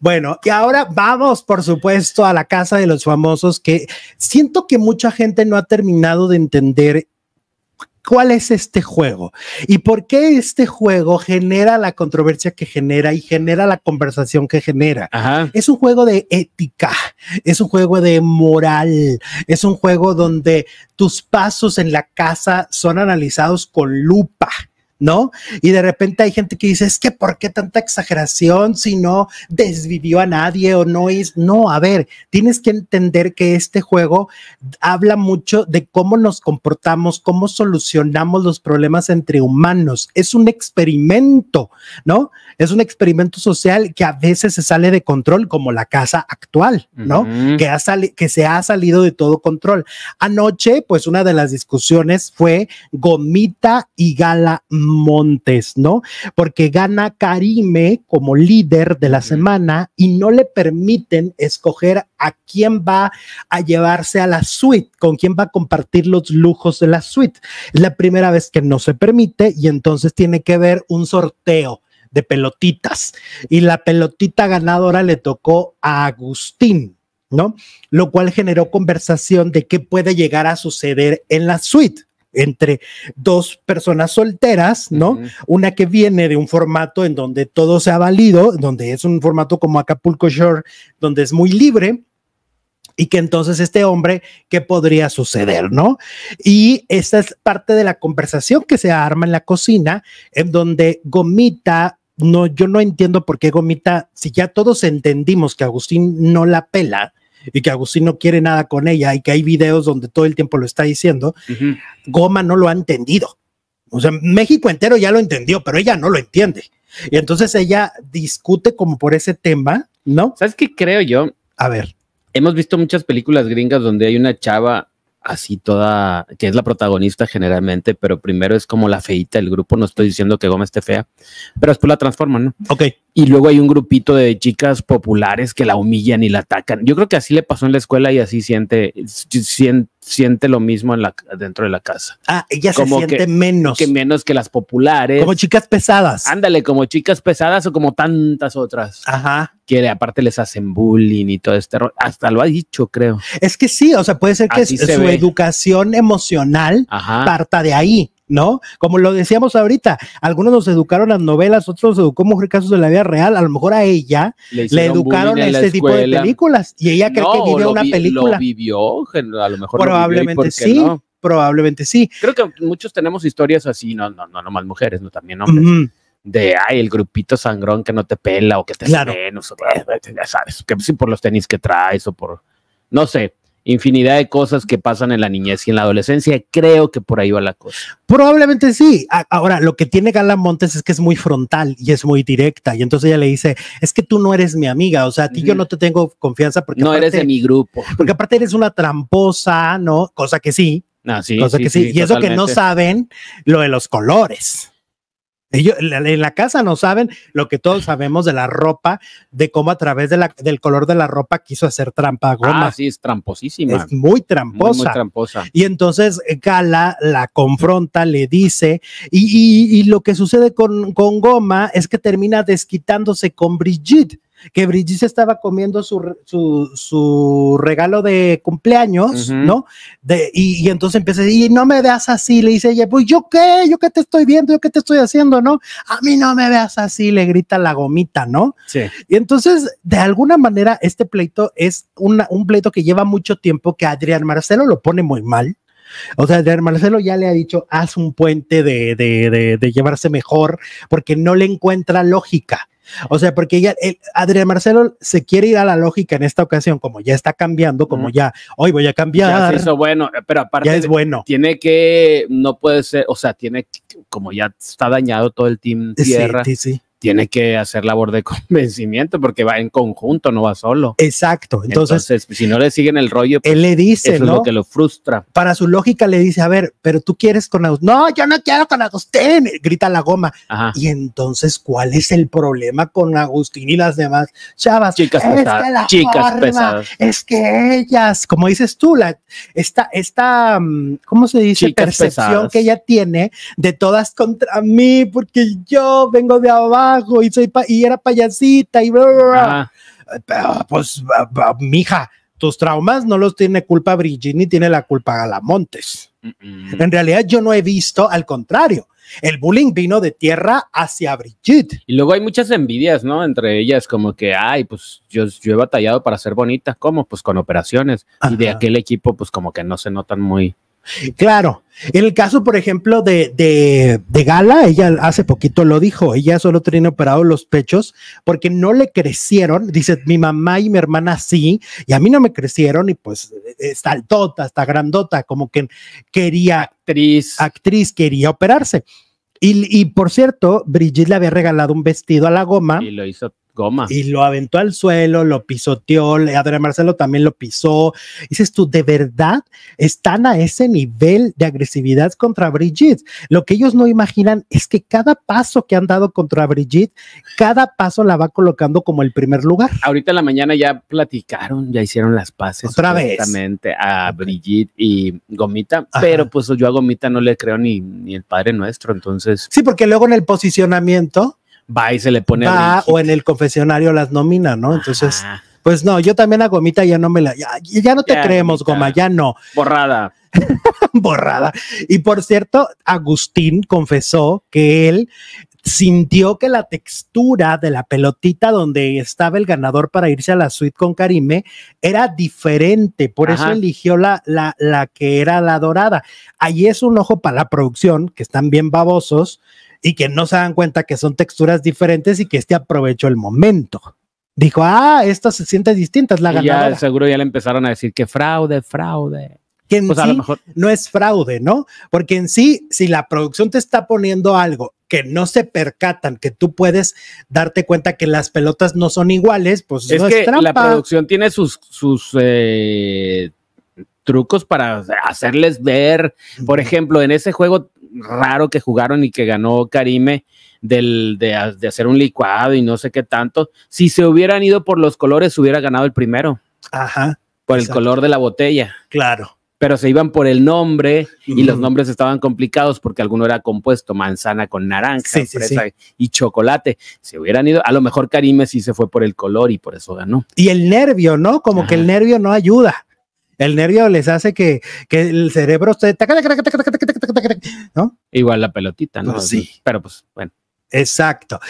Bueno, y ahora vamos, por supuesto, a la casa de los famosos, que siento que mucha gente no ha terminado de entender cuál es este juego y por qué este juego genera la controversia que genera y genera la conversación que genera. Es un juego de ética, es un juego de moral, es un juego donde tus pasos en la casa son analizados con lupa ¿no? Y de repente hay gente que dice, es que ¿por qué tanta exageración si no desvivió a nadie o no es? No, a ver, tienes que entender que este juego habla mucho de cómo nos comportamos, cómo solucionamos los problemas entre humanos. Es un experimento, ¿no? Es un experimento social que a veces se sale de control, como la casa actual, ¿no? que, ha que se ha salido de todo control. Anoche, pues una de las discusiones fue gomita y gala Montes, ¿no? Porque gana Karime como líder de la semana y no le permiten escoger a quién va a llevarse a la suite, con quién va a compartir los lujos de la suite. Es la primera vez que no se permite y entonces tiene que ver un sorteo de pelotitas y la pelotita ganadora le tocó a Agustín. ¿no? Lo cual generó conversación de qué puede llegar a suceder en la suite entre dos personas solteras, ¿no? Una que viene de un formato en donde todo se ha valido, donde es un formato como Acapulco Shore, donde es muy libre, y que entonces este hombre, ¿qué podría suceder, no? Y esta es parte de la conversación que se arma en la cocina, en donde Gomita, no, yo no entiendo por qué Gomita, si ya todos entendimos que Agustín no la pela, y que Agustín no quiere nada con ella y que hay videos donde todo el tiempo lo está diciendo, Goma no lo ha entendido. O sea, México entero ya lo entendió, pero ella no lo entiende. Y entonces ella discute como por ese tema, ¿no? ¿Sabes qué creo yo? A ver. Hemos visto muchas películas gringas donde hay una chava así toda, que es la protagonista generalmente, pero primero es como la feita del grupo, no estoy diciendo que Goma esté fea, pero después la transforman, ¿no? Ok y luego hay un grupito de chicas populares que la humillan y la atacan. Yo creo que así le pasó en la escuela y así siente, siente, lo mismo en la, dentro de la casa. Ah, ella como se siente menos. Que menos que las populares. Como chicas pesadas. Ándale, como chicas pesadas o como tantas otras. Ajá. Que aparte les hacen bullying y todo este rollo. Hasta lo ha dicho, creo. Es que sí, o sea, puede ser que su, educación emocional parta de ahí. ¿no? Como lo decíamos ahorita, algunos nos educaron las novelas, otros nos educó mujer casos de la vida real, a lo mejor a ella le, educaron en este tipo de películas y ella cree que vive una película. película. Lo vivió, a lo mejor probablemente vivió sí. Probablemente sí. Creo que muchos tenemos historias así, no, no, no, no más mujeres, no también hombres. de ay, el grupito sangrón que no te pela o que te claro. ya sabes, que si por los tenis que traes o por no sé, infinidad de cosas que pasan en la niñez y en la adolescencia. Creo que por ahí va la cosa. Probablemente sí. Ahora, lo que tiene Gala Montes es que es muy frontal y es muy directa. Y entonces ella le dice, es que tú no eres mi amiga, o sea, a ti yo no te tengo confianza porque... No aparte, eres de mi grupo. Porque aparte eres una tramposa, ¿no? Cosa que sí. Ah, sí cosa que sí. y eso que no saben lo de los colores en la casa no saben lo que todos sabemos de la ropa, de cómo a través del color de la ropa quiso hacer trampa goma. Ah, sí, es tramposísima. Es muy tramposa. Muy, tramposa. Y entonces eh, Gala la confronta, le dice, y, lo que sucede con, con Goma es que termina desquitándose con Brigitte que Brigitte estaba comiendo su, su, regalo de cumpleaños, ¿no? De, y, entonces empieza, y no me veas así, le dice ella, pues yo qué, yo qué te estoy viendo, yo qué te estoy haciendo, ¿no? A mí no me veas así, le grita la gomita, ¿no? Sí. Y entonces, de alguna manera, este pleito es un pleito que lleva mucho tiempo, que Adrián Marcelo lo pone muy mal. O sea, Adrián Marcelo ya le ha dicho, haz un puente de, llevarse mejor, porque no le encuentra lógica. O sea, porque ya, el, Adrián Marcelo se quiere ir a la lógica en esta ocasión, como ya está cambiando, como ya, hoy voy a cambiar. Ya se hizo bueno, pero aparte. Ya es bueno. Tiene que, no puede ser, o sea, tiene, como ya está dañado todo el team tierra. sí, sí tiene que hacer labor de convencimiento porque va en conjunto, no va solo. Exacto. Entonces, si no le siguen el rollo, pues, él le dice, eso es lo que lo frustra. Para su lógica le dice, a ver, pero tú quieres con Agustín. No, yo no quiero con Agustín, grita la goma. Y entonces, ¿cuál es el problema con Agustín y las demás chavas? Chicas es pesadas. Que chicas pesadas. Es que ellas, como dices tú, la, esta, esta, mm, ¿cómo se dice? Percepción que ella tiene de todas contra mí, porque yo vengo de abajo y, era payasita y bla, bla, bla. pues, mija, tus traumas no los tiene culpa Brigitte ni tiene la culpa Galamontes. En realidad yo no he visto, al contrario, el bullying vino de tierra hacia Brigitte. Y luego hay muchas envidias, ¿no? Entre ellas, como que, ay, pues yo, he batallado para ser bonita. ¿Cómo? Pues con operaciones. Y de aquel equipo, pues como que no se notan muy, Claro. En el caso, por ejemplo, de, de, de, Gala, ella hace poquito lo dijo, ella solo tiene operados los pechos porque no le crecieron. Dice, mi mamá y mi hermana sí, y a mí no me crecieron y pues está altota, está grandota, como que quería... Actriz. Actriz, quería operarse. Y, y por cierto, Brigitte le había regalado un vestido a la goma. Y lo hizo Goma. Y lo aventó al suelo, lo pisoteó, Adrián Marcelo también lo pisó. Dices tú, ¿de verdad están a ese nivel de agresividad contra Brigitte? Lo que ellos no imaginan es que cada paso que han dado contra Brigitte, cada paso la va colocando como el primer lugar. Ahorita en la mañana ya platicaron, ya hicieron las paces. Otra vez. A Brigitte y Gomita, pero pues yo a Gomita no le creo ni, ni el Padre Nuestro, entonces. Sí, porque luego en el posicionamiento va y se le pone. o en el confesionario las nomina, ¿no? Entonces, pues no, yo también a Gomita ya no me la. Ya, no te creemos, Goma, ya no. Borrada. Borrada. Y por cierto, Agustín confesó que él sintió que la textura de la pelotita donde estaba el ganador para irse a la suite con Karime era diferente, por eso eligió la, la, la que era la dorada. Ahí es un ojo para la producción, que están bien babosos, y que no se dan cuenta que son texturas diferentes y que este aprovechó el momento. Dijo, ah, estas se sienten distintas, la ganadora. Ya, seguro ya le empezaron a decir que fraude, fraude. Que pues no es fraude, ¿no? Porque en sí, si la producción te está poniendo algo que no se percatan, que tú puedes darte cuenta que las pelotas no son iguales, pues es que es La producción tiene sus, sus eh, trucos para hacerles ver, por ejemplo, en ese juego raro que jugaron y que ganó Karime del, de, hacer un licuado y no sé qué tanto. Si se hubieran ido por los colores, hubiera ganado el primero. Ajá. Por el color de la botella. Claro. Pero se iban por el nombre y los nombres estaban complicados porque alguno era compuesto, manzana con naranja, fresa y chocolate. Se hubieran ido, a lo mejor Karime sí se fue por el color y por eso ganó. Y el nervio, ¿no? Como que el nervio no ayuda el nervio les hace que, el cerebro se Igual la pelotita, no sí. Pero pues, bueno. Exacto.